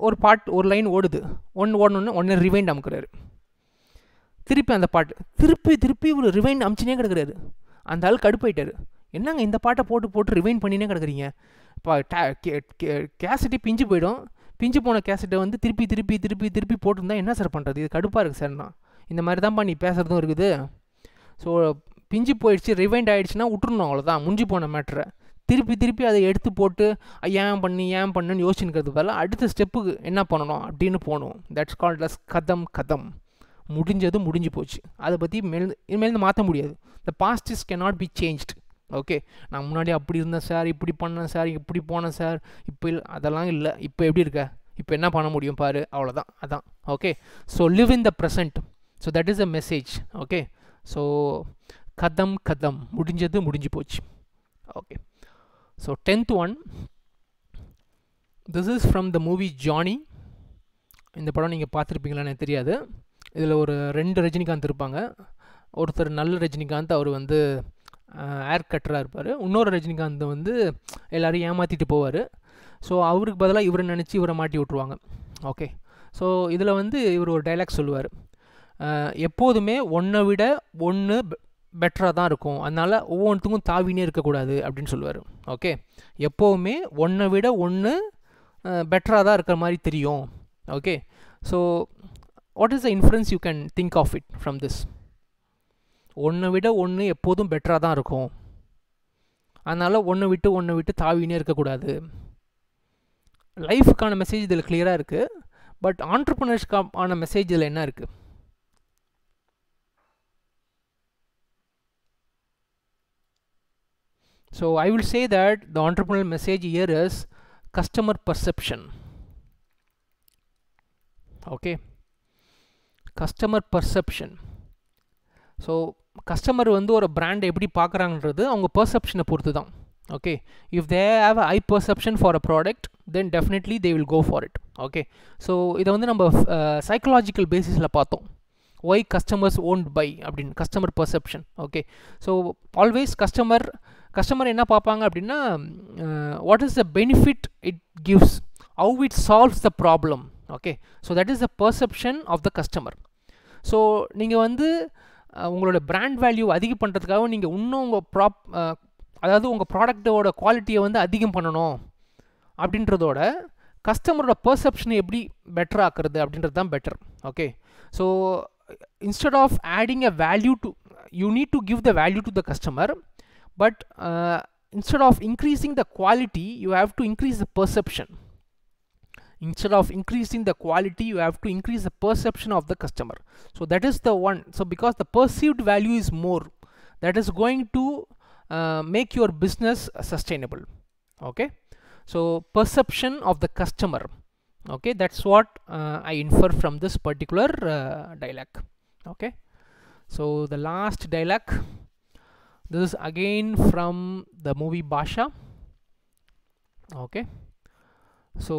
ஒரு பாட்டு ஒரு லைன் ஓடுது ஒன்று ஓடணுன்னு ஒன்று ரிவைண்ட் அமுக்குறாரு திருப்பி அந்த பாட்டு திருப்பி திருப்பி ஒரு ரிவைண்ட் அமுச்சுனே கிடக்கிறாரு அந்த ஆள் கடுப்பாயிட்டார் என்னங்க இந்த பாட்டை போட்டு போட்டு ரிவைன் பண்ணினே கிடக்குறீங்க இப்போ கேசட்டி பிஞ்சு போயிடும் பிஞ்சு போன கேசட்டை வந்து திருப்பி திருப்பி திருப்பி திருப்பி போட்டிருந்தா என்ன சார் பண்ணுறது இது கடுப்பாக இருக்குது சார் நான் இந்த மாதிரி தான்ப்பா நீ பேசுகிறதும் இருக்குது ஸோ பிஞ்சு போயிடுச்சு ரிவைண்ட் ஆகிடுச்சுன்னா விட்டுருணும் அவ்வளோதான் முடிஞ்சு போன மேட்ரை திருப்பி திருப்பி அதை எடுத்து போட்டு ஏன் பண்ணி ஏன் பண்ணுன்னு யோசிச்சுக்கிறது பதிலாக அடுத்த ஸ்டெப்புக்கு என்ன பண்ணணும் அப்படின்னு போகணும் தட்ஸ் கால்ட் லஸ் கதம் கதம் முடிஞ்சது முடிஞ்சு போச்சு அதை பற்றி மேல் இனிமேல் மாற்ற முடியாது the past is can not be changed okay நான் முன்னாடி அப்படி இருந்தேன் சார் இப்படி பண்ணேன் சார் இப்படி போனேன் சார் இப்போ அதெல்லாம் இல்லை இப்போ எப்படி இருக்க இப்போ என்ன பண்ண முடியும் பாரு அவ்வளோதான் அதான் okay so live in the present so that is a message okay so கதம் கதம் முடிஞ்சது முடிஞ்சு போச்சு okay so tenth one this is from the movie Johnny இந்த படம் நீங்கள் பார்த்துருப்பீங்களான்னு தெரியாது இதில் ஒரு ரெண்டு ரஜினிகாந்த் இருப்பாங்க ஒருத்தர் நல்ல ரஜினிகாந்த் அவர் வந்து ஏர் கட்டராக இருப்பார் இன்னொரு ரஜினிகாந்த் வந்து எல்லோரும் ஏமாற்றிட்டு போவார் ஸோ அவருக்கு பதிலாக இவரை நினச்சி இவரை மாட்டி விட்ருவாங்க ஓகே ஸோ இதில் வந்து இவர் ஒரு டைலாக் சொல்லுவார் எப்போதுமே ஒன்றை விட ஒன்று பெட்டராக தான் இருக்கும் அதனால் ஒவ்வொன்றுத்துக்கும் தாவினே இருக்கக்கூடாது அப்படின்னு சொல்லுவார் ஓகே எப்போவுமே ஒன்றை விட ஒன்று பெட்டராக தான் இருக்கிற மாதிரி தெரியும் okay so what is the influence you can think of it from this ஒன்றை விட ஒன்று எப்போதும் பெட்டராக தான் இருக்கும் அதனால் ஒன்று விட்டு ஒன்று விட்டு தாவினே இருக்கக்கூடாது லைஃபுக்கான மெசேஜ் இதில் கிளியராக இருக்குது பட் ஆண்டர்பனர்ஸ்க்கான மெசேஜ் இதில் என்ன இருக்குது so I will say that the entrepreneur message here is customer perception okay customer perception so customer வந்து ஒரு பிராண்டை எப்படி பார்க்குறாங்கன்றது அவங்க பர்செப்ஷனை பொறுத்து தான் okay if they have a perception for a product then definitely they will go for it okay so இதை வந்து நம்ம சைக்கலாஜிக்கல் பேசிஸில் பார்த்தோம் ஒய் கஸ்டமர்ஸ் ஓன்ட் பை அப்படின்னு customer perception okay so always customer customer என்ன பார்ப்பாங்க அப்படின்னா what is the benefit it gives how it solves the problem okay so that is the perception of the customer so நீங்கள் வந்து உங்களோட brand value அதிகம் பண்ணுறதுக்காக நீங்கள் இன்னும் உங்கள் ப்ராப் அதாவது உங்கள் ப்ராடக்டோட குவாலிட்டியை வந்து அதிகம் பண்ணணும் அப்படின்றதோட கஸ்டமரோட பர்செப்ஷனை எப்படி பெட்டர் ஆக்குறது அப்படின்றது தான் better okay so instead of adding a value to you need to give the value to the customer but instead of increasing the quality you have to increase the perception instead of increasing the quality you have to increase the perception of the customer so that is the one so because the perceived value is more that is going to uh, make your business sustainable okay so perception of the customer okay that's what uh, I infer from this particular uh, dialog okay so the last dialog this is again from the movie Basha okay so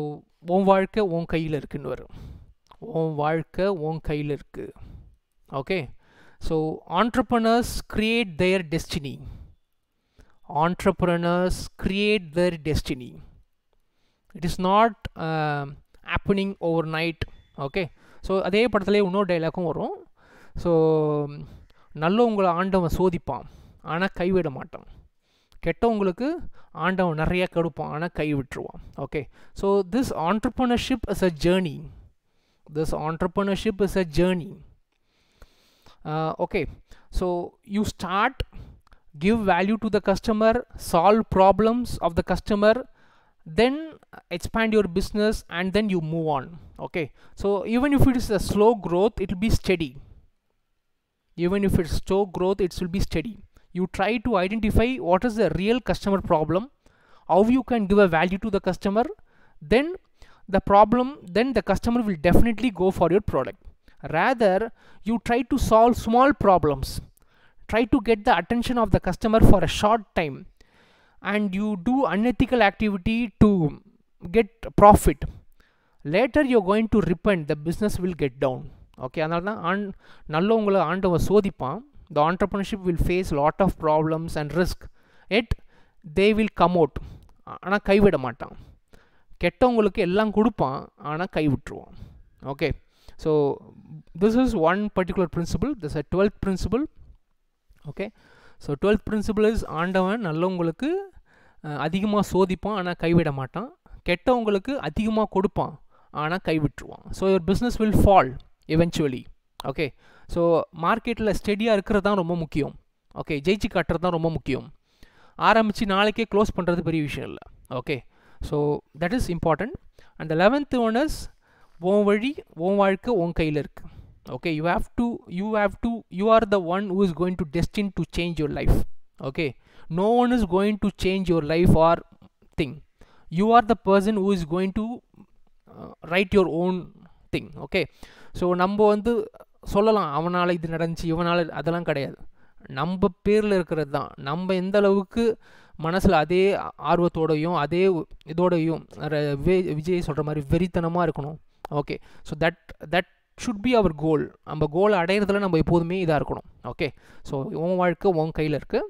உன் வாழ்க்கை உன் கையில் இருக்குன்னு வரும் உன் வாழ்க்கை உன் கையில் இருக்குது okay so entrepreneurs create their destiny entrepreneurs create their destiny it is not happening overnight okay so அதே படத்துலேயே இன்னொரு டைலாக்கும் வரும் ஸோ நல்லவங்களை ஆண்டவன் சோதிப்பான் ஆனால் கைவிட மாட்டான் கெட்டவங்களுக்கு ஆண்டவன் நிறைய கொடுப்பான் ஆனால் கைவிட்டுருவான் okay so this entrepreneurship is a journey this entrepreneurship is a journey uh, okay so you start give value to the customer, solve problems of the customer, then expand your business and then you move on. Okay. So even if it is a slow growth, it will be steady. Even if it's slow growth, it will be steady you try to identify what is the real customer problem how you can give a value to the customer then the problem then the customer will definitely go for your product rather you try to solve small problems try to get the attention of the customer for a short time and you do unethical activity to get profit later you're going to repent the business will get down Okay, okay அதனால தான் ஆண் நல்லவங்களை ஆண்டவன் சோதிப்பான் the entrepreneurship will face lot of problems and risk at they will come out ஆனால் கைவிட மாட்டான் கெட்டவங்களுக்கு எல்லாம் கொடுப்பான் ஆனால் கைவிட்டுருவான் okay so this is one particular principle this a twelfth principle okay so twelfth principle is ஆண்டவன் நல்லவங்களுக்கு அதிகமாக சோதிப்பான் ஆனால் கைவிட மாட்டான் கெட்டவங்களுக்கு அதிகமாக கொடுப்பான் ஆனால் கைவிட்டுருவான் so your business will fall eventually okay so மார்க்கெட்டில் ஸ்டெடியாக இருக்கிறது தான் ரொம்ப முக்கியம் ஓகே ஜெயிச்சு காட்டுறது தான் ரொம்ப முக்கியம் ஆரம்பித்து நாளைக்கே க்ளோஸ் பண்ணுறது பெரிய விஷயம் இல்லை okay so that is important and eleventh one is is வழி ஓன் வாழ்க்கை உன் கையில் இருக்குது okay you have to you have to you are the one who is going to destiny to change your life okay no one is going to change your life or thing you are the person who is going to write your own thing okay so நம்ம வந்து சொல்லலாம் அவனால் இது நடந்துச்சு இவனால் அதெல்லாம் கிடையாது நம்ம பேரில் இருக்கிறது தான் நம்ம எந்த அளவுக்கு மனசில் அதே ஆர்வத்தோடையும் அதே இதோடையும் விஜய் சொல்கிற மாதிரி வெறித்தனமாக இருக்கணும் okay so that that should be our goal நம்ம கோல் அடையிறதுல நம்ம எப்போதுமே இதாக இருக்கணும் ஓகே ஸோ உன் வாழ்க்கை உன் கையில் இருக்குது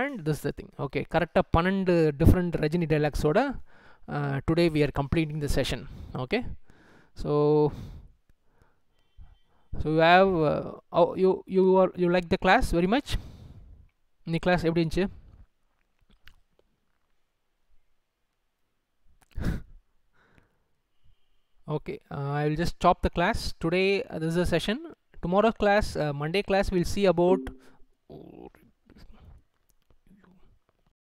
and this the thing okay கரெக்டாக பன்னெண்டு டிஃப்ரெண்ட் ரஜினி டைலாக்ஸோட today we are completing the session okay so so you have uh, oh, you you are you like the class very much Nicholas? the okay uh, i will just stop the class today uh, this is a session tomorrow class uh, monday class we'll see about